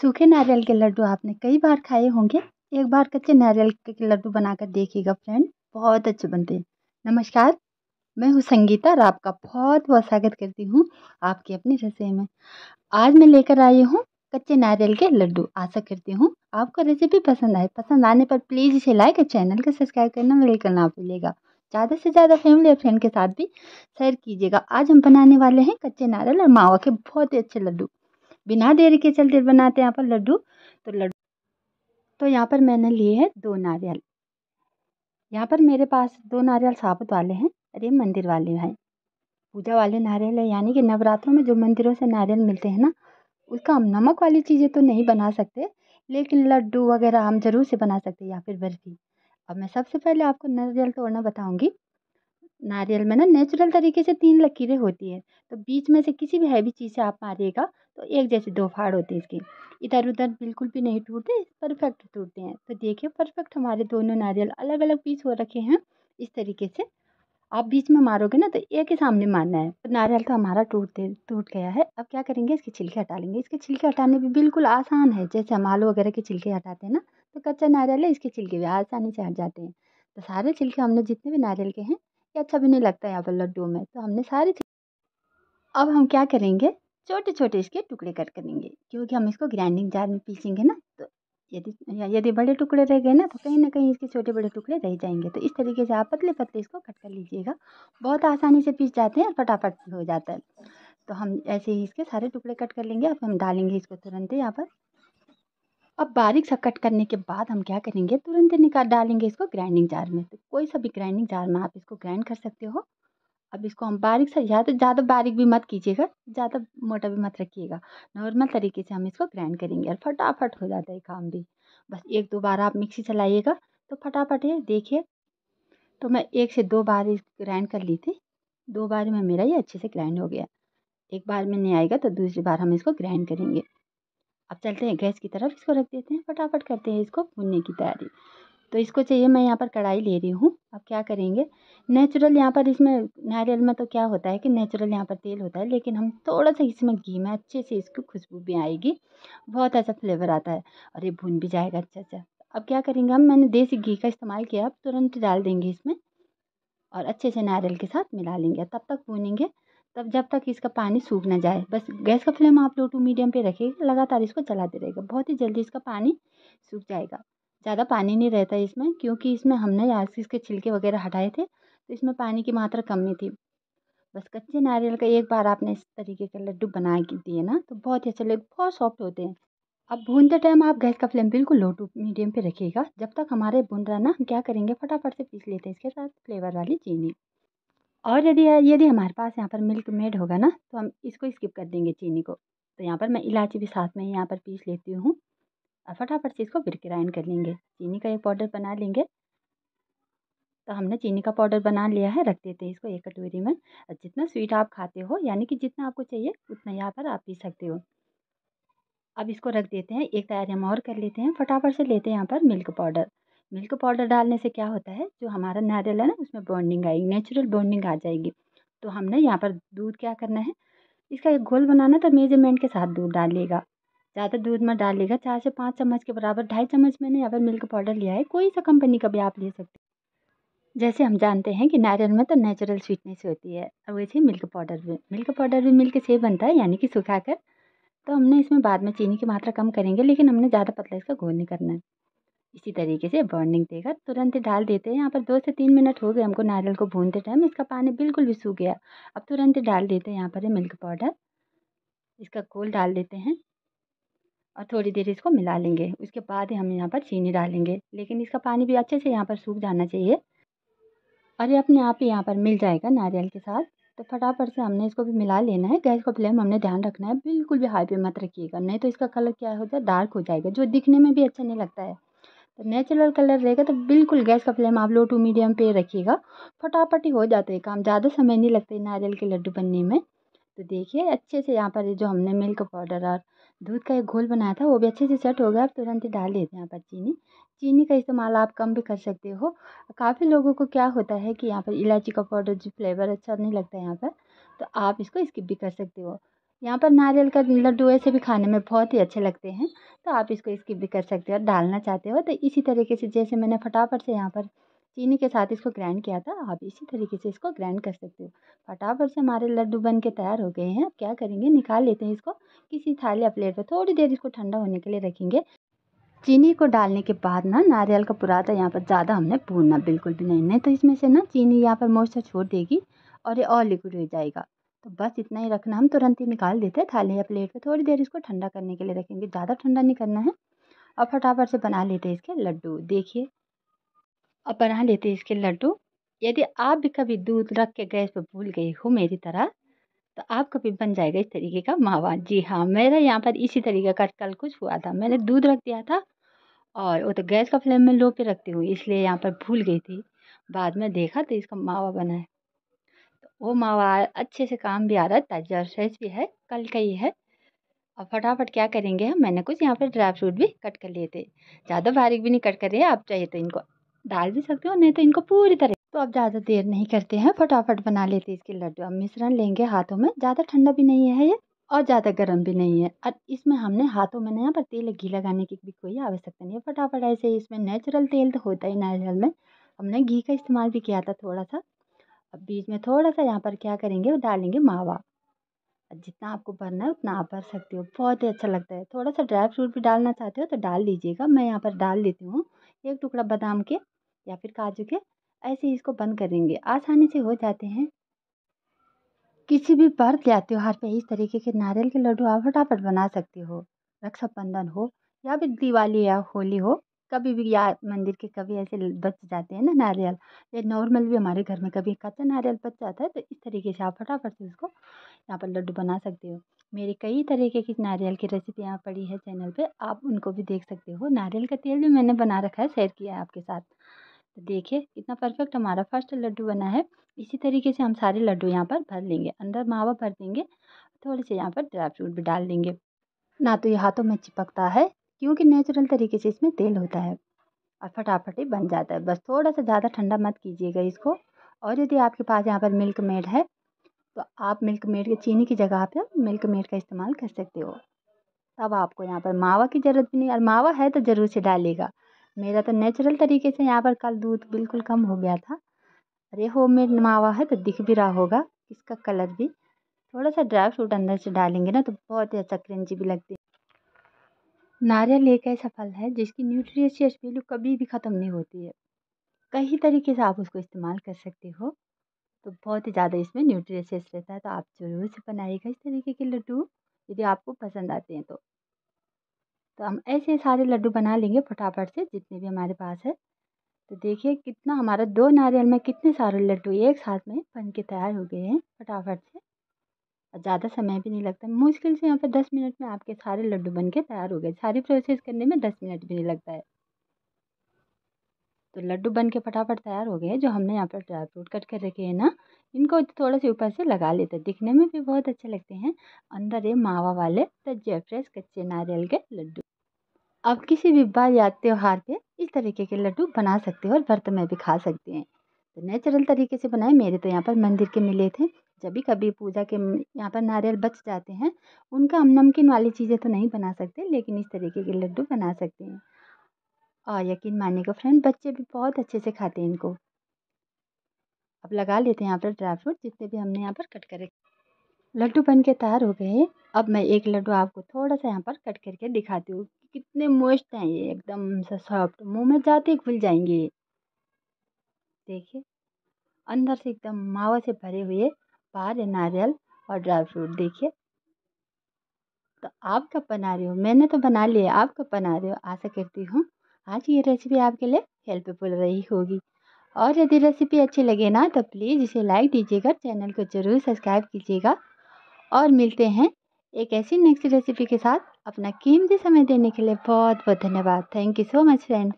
सूखे नारियल के लड्डू आपने कई बार खाए होंगे, एक बार कच्चे नारियल के लड्डू बनाकर देखिएगा फ्रेंड, बहुत अच्छे बनते हैं। नमस्कार, मैं हूँ संगीता और आपका बहुत-बहुत स्वागत करती हूँ आपकी अपनी रसोई में। आज मैं लेकर आई हूँ कच्चे नारियल के लड्डू। आशा करती हूँ आपको रेसिपी पसंद आए। पसंद आने पर प्लीज़ इसे लाइक और चैनल को सब्सक्राइब करना बिल्कुल ना भूलिएगा। ज़्यादा से ज़्यादा फैमिली और फ्रेंड के साथ भी शेयर कीजिएगा। आज हम बनाने वाले हैं कच्चे नारियल और मावा के बहुत ही अच्छे लड्डू। बिना देरी के चलते बनाते हैं यहाँ पर लड्डू तो लड्डू तो यहाँ पर मैंने लिए हैं दो नारियल यहाँ पर मेरे पास दो नारियल साबुत वाले हैं अरे मंदिर वाले हैं पूजा वाले नारियल है यानी कि नवरात्रों में जो मंदिरों से नारियल मिलते हैं ना उसका हम नमक वाली चीज़ें तो नहीं बना सकते लेकिन लड्डू वगैरह हम ज़रूर से बना सकते हैं या फिर बर्फ़ी अब मैं सबसे पहले आपको नारियल तोड़ना बताऊँगी नारियल में ना नेचुरल तरीके से तीन लकीरें होती है तो बीच में से किसी भी हैवी चीज़ से आप मारिएगा तो एक जैसे दो फाड़ होती है इसकी इधर उधर बिल्कुल भी नहीं टूटते परफेक्ट टूटते हैं तो देखिए परफेक्ट हमारे दोनों नारियल अलग अलग पीस हो रखे हैं इस तरीके से आप बीच में मारोगे ना तो एक ही सामने मारना है तो नारियल तो हमारा टूटते टूट गया है अब क्या करेंगे इसके छिलके हटा लेंगे इसके छिलके हटाने भी बिल्कुल आसान है जैसे हम आलू वगैरह के छिलके हटाते हैं ना तो कच्चा नारियल है इसके छिलके भी आसानी से हट जाते हैं तो सारे छिलके हमने जितने भी नारियल के हैं कि अच्छा भी नहीं लगता यहाँ पर लड्डू में तो हमने सारी अब हम क्या करेंगे छोटे छोटे इसके टुकड़े कट करेंगे क्योंकि हम इसको ग्राइंडिंग जार में पीसेंगे ना तो यदि यदि बड़े टुकड़े रह गए ना तो कहीं ना कहीं इसके छोटे बड़े टुकड़े रह जाएंगे तो इस तरीके से आप पतले पतले इसको कट कर लीजिएगा बहुत आसानी से पीस जाते हैं फटाफट हो जाता है तो हम ऐसे ही इसके सारे टुकड़े कट कर लेंगे अब हम डालेंगे इसको तुरंत यहाँ पर अब बारीक सा कट करने के बाद हम क्या करेंगे तुरंत निकाल डालेंगे इसको ग्राइंडिंग जार में तो कोई सा भी ग्राइंडिंग जार में आप इसको ग्राइंड कर सकते हो अब इसको हम बारीक सा या तो ज़्यादा बारीक भी मत कीजिएगा ज़्यादा मोटा भी मत रखिएगा नॉर्मल तरीके से हम इसको ग्राइंड करेंगे और फटाफट हो जाता है काम भी बस एक दो बार आप मिक्सी चलाइएगा तो फटाफट ये देखिए तो मैं एक से दो बार ग्राइंड कर ली थी दो बार में मेरा ये अच्छे से ग्राइंड हो गया एक बार में नहीं आएगा तो दूसरी बार हम इसको ग्राइंड करेंगे अब चलते हैं गैस की तरफ इसको रख देते हैं फटाफट करते हैं इसको भूनने की तैयारी तो इसको चाहिए मैं यहाँ पर कढ़ाई ले रही हूँ अब क्या करेंगे नेचुरल यहाँ पर इसमें नारियल में तो क्या होता है कि नेचुरल यहाँ पर तेल होता है लेकिन हम थोड़ा सा इसमें घी में अच्छे से इसकी खुशबू भी आएगी बहुत अच्छा फ्लेवर आता है और ये भून भी जाएगा अच्छा अच्छा अब क्या करेंगे हम मैंने देसी घी का इस्तेमाल किया अब तुरंत डाल देंगे इसमें और अच्छे से नारियल के साथ मिला लेंगे तब तक भूनेंगे तब जब तक इसका पानी सूख ना जाए बस गैस का फ्लेम आप लो टू मीडियम पे रखिएगा लगातार इसको चलाते रहेगा बहुत ही जल्दी इसका पानी सूख जाएगा ज़्यादा पानी नहीं रहता इसमें क्योंकि इसमें हमने आज इसके छिलके वगैरह हटाए थे तो इसमें पानी की मात्रा कम ही थी बस कच्चे नारियल का एक बार आपने इस तरीके के लड्डू बना के दिए ना तो बहुत ही अच्छे लगे बहुत सॉफ्ट होते हैं अब भूनते टाइम आप गैस का फ्लेम बिल्कुल लो टू मीडियम पे रखिएगा जब तक हमारे भुन रहा ना हम क्या करेंगे फटाफट से पीस लेते हैं इसके साथ फ्लेवर वाली चीनी और यदि यदि हमारे पास यहाँ पर मिल्क मेड होगा ना तो हम इसको स्किप कर देंगे चीनी को तो यहाँ पर मैं इलायची भी साथ में ही यहाँ पर पीस लेती हूँ और फटाफट से इसको फिर ग्राइंड कर लेंगे चीनी का एक पाउडर बना लेंगे तो हमने चीनी का पाउडर बना लिया है रख देते हैं इसको एक कटोरी में और जितना स्वीट आप खाते हो यानी कि जितना आपको चाहिए उतना यहाँ पर आप पी सकते हो अब इसको रख देते हैं एक तैयारी हम और कर लेते हैं फटाफट से लेते हैं यहाँ पर मिल्क पाउडर मिल्क पाउडर डालने से क्या होता है जो हमारा नारियल है ना उसमें बॉन्डिंग आएगी नेचुरल बॉन्डिंग आ जाएगी तो हमने यहाँ पर दूध क्या करना है इसका एक घोल बनाना तो मेजरमेंट के साथ दूध डालिएगा ज़्यादा दूध में डालिएगा चार से पाँच चम्मच के बराबर ढाई चम्मच मैंने यहाँ पर मिल्क पाउडर लिया है कोई सा कंपनी का भी आप ले सकते जैसे हम जानते हैं कि नारियल में तो नेचुरल स्वीटनेस होती है और वैसे ही मिल्क पाउडर भी मिल्क पाउडर भी मिल्क से बनता है यानी कि सुखा कर तो हमने इसमें बाद में चीनी की मात्रा कम करेंगे लेकिन हमने ज़्यादा पतला इसका घोल नहीं करना है इसी तरीके से बर्निंग देगा तुरंत डाल देते हैं यहाँ पर दो से तीन मिनट हो गए हमको नारियल को भूनते टाइम इसका पानी बिल्कुल भी सूख गया अब तुरंत डाल देते हैं यहाँ पर मिल्क पाउडर इसका कोल डाल देते हैं और थोड़ी देर इसको मिला लेंगे उसके बाद ही हम यहाँ पर चीनी डालेंगे लेकिन इसका पानी भी अच्छे से यहाँ पर सूख जाना चाहिए और ये अपने आप ही यहाँ पर मिल जाएगा नारियल के साथ तो फटाफट से हमने इसको भी मिला लेना है गैस का फ्लेम हमने ध्यान रखना है बिल्कुल भी हाई पे मत रखिएगा नहीं तो इसका कलर क्या हो जाए डार्क हो जाएगा जो दिखने में भी अच्छा नहीं लगता है तो नेचुरल कलर रहेगा तो बिल्कुल गैस का फ्लेम आप लो टू मीडियम पे रखिएगा फटाफट ही हो जाते हैं काम ज़्यादा समय नहीं लगता नारियल के लड्डू बनने में तो देखिए अच्छे से यहाँ पर जो हमने मिल्क पाउडर और दूध का एक घोल बनाया था वो भी अच्छे से सेट हो गया आप तुरंत ही डाल देते हैं यहाँ पर चीनी चीनी का इस्तेमाल आप कम भी कर सकते हो काफ़ी लोगों को क्या होता है कि यहाँ पर इलायची का पाउडर जो फ्लेवर अच्छा नहीं लगता है यहाँ पर तो आप इसको स्किप भी कर सकते हो यहाँ पर नारियल का लड्डू ऐसे भी खाने में बहुत ही अच्छे लगते हैं तो आप इसको स्किप भी कर सकते हो और डालना चाहते हो तो इसी तरीके से जैसे मैंने फटाफट से यहाँ पर चीनी के साथ इसको ग्राइंड किया था आप इसी तरीके से इसको ग्राइंड कर सकते हो फटाफट से हमारे लड्डू बन के तैयार हो गए हैं अब क्या करेंगे निकाल लेते हैं इसको किसी थाली या प्लेट पर थोड़ी देर इसको ठंडा होने के लिए रखेंगे चीनी को डालने के बाद ना नारियल का पुराता यहाँ पर ज़्यादा हमने भूनना बिल्कुल भी नहीं नहीं तो इसमें से ना चीनी यहाँ पर मोस्टर छोड़ देगी और ये और लिक्विड हो जाएगा तो बस इतना ही रखना हम तुरंत ही निकाल देते हैं थाली या प्लेट पर थोड़ी देर इसको ठंडा करने के लिए रखेंगे ज़्यादा ठंडा नहीं करना है और फटाफट से बना लेते हैं इसके लड्डू देखिए अब बना लेते हैं इसके लड्डू यदि आप भी कभी दूध रख के गैस पर भूल गए हो मेरी तरह तो आप कभी बन जाएगा इस तरीके का मावा जी हाँ मेरा यहाँ पर इसी तरीके का कल कुछ हुआ था मैंने दूध रख दिया था और वो तो गैस का फ्लेम में लो पे रखती हूँ इसलिए यहाँ पर भूल गई थी बाद में देखा तो इसका मावा बना है वो मावा अच्छे से काम भी आ रहा है ताज़ा फ्रेश भी है कल का ही है अब फटाफट क्या करेंगे हम मैंने कुछ यहाँ पर ड्राई फ्रूट भी कट कर लिए थे ज़्यादा बारीक भी नहीं कट कर रहे आप चाहिए तो इनको डाल भी सकते हो नहीं तो इनको पूरी तरह तो अब ज़्यादा देर नहीं करते हैं फटाफट बना लेते इसके लड्डू अब मिश्रण लेंगे हाथों में ज़्यादा ठंडा भी नहीं है ये और ज़्यादा गर्म भी नहीं है और इसमें हमने हाथों में यहाँ पर तेल घी लगाने की भी कोई आवश्यकता नहीं है फटाफट ऐसे इसमें नेचुरल तेल तो होता ही नारियल में हमने घी का इस्तेमाल भी किया था थोड़ा सा अब बीच में थोड़ा सा यहाँ पर क्या करेंगे डालेंगे मावा जितना आपको भरना है उतना आप भर सकते हो बहुत ही अच्छा लगता है थोड़ा सा ड्राई फ्रूट भी डालना चाहते हो तो डाल दीजिएगा मैं यहाँ पर डाल देती हूँ एक टुकड़ा बादाम के या फिर काजू के ऐसे ही इसको बंद करेंगे आसानी से हो जाते हैं किसी भी पर्व या त्यौहार पे इस तरीके के नारियल के लड्डू आप फटाफट बना सकते हो रक्षाबंधन हो या फिर दिवाली या होली हो कभी भी या मंदिर के कभी ऐसे बच जाते हैं ना नारियल या नॉर्मल भी हमारे घर में कभी कच्चा नारियल बच जाता है तो इस तरीके से आप फटाफट से उसको यहाँ पर लड्डू बना सकते हो मेरे कई तरीके की नारियल की रेसिपियाँ पड़ी है चैनल पे आप उनको भी देख सकते हो नारियल का तेल भी मैंने बना रखा है शेयर किया है आपके साथ तो देखिए कितना परफेक्ट हमारा फर्स्ट लड्डू बना है इसी तरीके से हम सारे लड्डू यहाँ पर भर लेंगे अंदर मावा भर देंगे थोड़े से यहाँ पर ड्राई फ्रूट भी डाल देंगे ना तो ये हाथों में चिपकता है क्योंकि नेचुरल तरीके से इसमें तेल होता है और फटाफट ही बन जाता है बस थोड़ा सा ज़्यादा ठंडा मत कीजिएगा इसको और यदि आपके पास यहाँ पर मिल्क मेड है तो आप मिल्क मेड के चीनी की जगह पर मिल्क मेड का इस्तेमाल कर सकते हो तब आपको यहाँ पर मावा की ज़रूरत भी नहीं और मावा है तो ज़रूर से डालेगा मेरा तो नेचुरल तरीके से यहाँ पर कल दूध बिल्कुल कम हो गया था अरे होम मेड मावा है तो दिख भी रहा होगा इसका कलर भी थोड़ा सा ड्राई फ्रूट अंदर से डालेंगे ना तो बहुत ही अच्छा क्रंची भी लगती है नारियल एक ऐसा फल है जिसकी न्यूट्रिशियस वैल्यू कभी भी ख़त्म नहीं होती है कई तरीके से आप उसको इस्तेमाल कर सकते हो तो बहुत ही ज़्यादा इसमें न्यूट्रिशियस रहता है तो आप ज़रूर से बनाइएगा इस तरीके के लड्डू यदि आपको पसंद आते हैं तो तो हम ऐसे सारे लड्डू बना लेंगे फटाफट से जितने भी हमारे पास है तो देखिए कितना हमारा दो नारियल में कितने सारे लड्डू एक साथ में बन के तैयार हो गए हैं फटाफट से और ज़्यादा समय भी नहीं लगता मुश्किल से यहाँ पर दस मिनट में आपके सारे लड्डू बन के तैयार हो गए सारी प्रोसेस करने में दस मिनट भी नहीं लगता है तो लड्डू बन के फटाफट तैयार हो गए जो हमने यहाँ पर ड्राई फ्रूट कट कर रखे हैं ना इनको तो थोड़ा से ऊपर से लगा लेते हैं दिखने में भी बहुत अच्छे लगते हैं अंदर ये मावा वाले तजे फ्रेश कच्चे नारियल के लड्डू आप किसी भी बार या त्यौहार पे इस तरीके के लड्डू बना सकते हो और भर्त में भी खा सकते हैं तो नेचुरल तरीके से बनाए मेरे तो यहाँ पर मंदिर के मिले थे जब भी कभी पूजा के यहाँ पर नारियल बच जाते हैं उनका हम नमकीन वाली चीज़ें तो नहीं बना सकते लेकिन इस तरीके के लड्डू बना सकते हैं और यकीन मानिएगा फ्रेंड बच्चे भी बहुत अच्छे से खाते हैं इनको अब लगा लेते हैं यहाँ पर ड्राई फ्रूट जितने भी हमने यहाँ पर कट करे लड्डू बन के तैयार हो गए अब मैं एक लड्डू आपको थोड़ा सा यहाँ पर कट करके दिखाती हूँ कितने मोस्ट हैं ये एकदम सा सॉफ्ट मुँह में जाते ही खुल जाएंगे देखिए अंदर से एकदम मावा से भरे हुए है नारियल और ड्राई फ्रूट देखिए तो आप कब बना रही हो मैंने तो बना लिया आप कब बना रहे हो आशा करती हूँ आज ये रेसिपी आपके लिए हेल्पफुल रही होगी और यदि रेसिपी अच्छी लगे ना तो प्लीज़ इसे लाइक दीजिएगा चैनल को ज़रूर सब्सक्राइब कीजिएगा और मिलते हैं एक ऐसी नेक्स्ट रेसिपी के साथ अपना कीमती समय देने के लिए बहुत बहुत धन्यवाद thank you so much friend